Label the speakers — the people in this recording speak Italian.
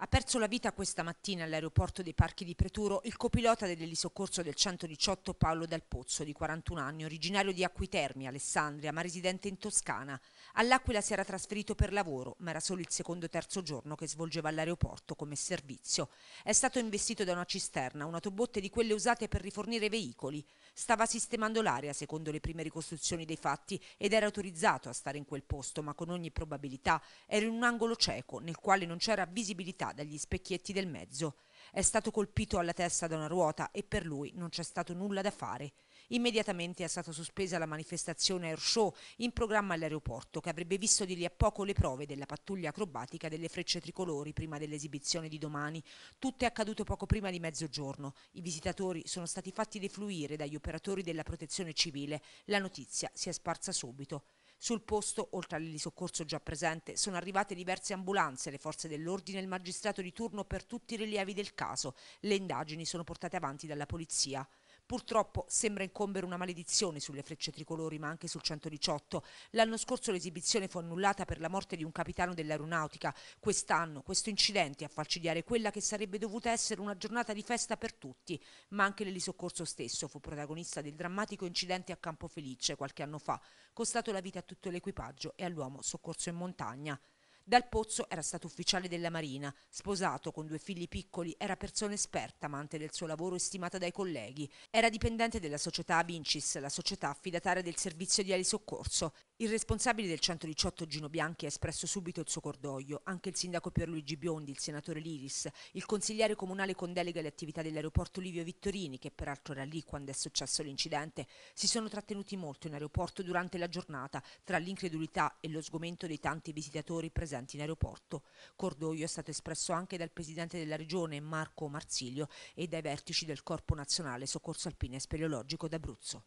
Speaker 1: Ha perso la vita questa mattina all'aeroporto dei Parchi di Preturo il copilota dell'elisoccorso del 118 Paolo Dal Pozzo, di 41 anni, originario di Acquitermi, Alessandria, ma residente in Toscana. All'Aquila si era trasferito per lavoro, ma era solo il secondo o terzo giorno che svolgeva all'aeroporto come servizio. È stato investito da una cisterna, un'autobotte di quelle usate per rifornire veicoli. Stava sistemando l'area, secondo le prime ricostruzioni dei fatti, ed era autorizzato a stare in quel posto, ma con ogni probabilità era in un angolo cieco nel quale non c'era visibilità città dagli specchietti del mezzo. È stato colpito alla testa da una ruota e per lui non c'è stato nulla da fare. Immediatamente è stata sospesa la manifestazione Air Show in programma all'aeroporto, che avrebbe visto di lì a poco le prove della pattuglia acrobatica delle frecce tricolori prima dell'esibizione di domani. Tutto è accaduto poco prima di mezzogiorno. I visitatori sono stati fatti defluire dagli operatori della protezione civile. La notizia si è sparsa subito. Sul posto, oltre all'elisoccorso già presente, sono arrivate diverse ambulanze, le forze dell'ordine e il magistrato di turno per tutti i rilievi del caso. Le indagini sono portate avanti dalla polizia. Purtroppo sembra incombere una maledizione sulle frecce tricolori, ma anche sul 118. L'anno scorso l'esibizione fu annullata per la morte di un capitano dell'aeronautica. Quest'anno questo incidente a falcidiare quella che sarebbe dovuta essere una giornata di festa per tutti, ma anche l'elisoccorso stesso fu protagonista del drammatico incidente a Campo Felice qualche anno fa, costato la vita a tutto l'equipaggio e all'uomo soccorso in montagna. Dal Pozzo era stato ufficiale della Marina, sposato con due figli piccoli, era persona esperta, amante del suo lavoro e stimata dai colleghi. Era dipendente della società Vincis, la società affidataria del servizio di elisoccorso. Il responsabile del 118 Gino Bianchi ha espresso subito il suo cordoglio, anche il sindaco Pierluigi Biondi, il senatore Liris, il consigliere comunale con delega alle attività dell'aeroporto Livio Vittorini, che peraltro era lì quando è successo l'incidente, si sono trattenuti molto in aeroporto durante la giornata, tra l'incredulità e lo sgomento dei tanti visitatori presenti in aeroporto. Cordoglio è stato espresso anche dal presidente della regione Marco Marsilio e dai vertici del Corpo Nazionale Soccorso Alpine e Speleologico d'Abruzzo.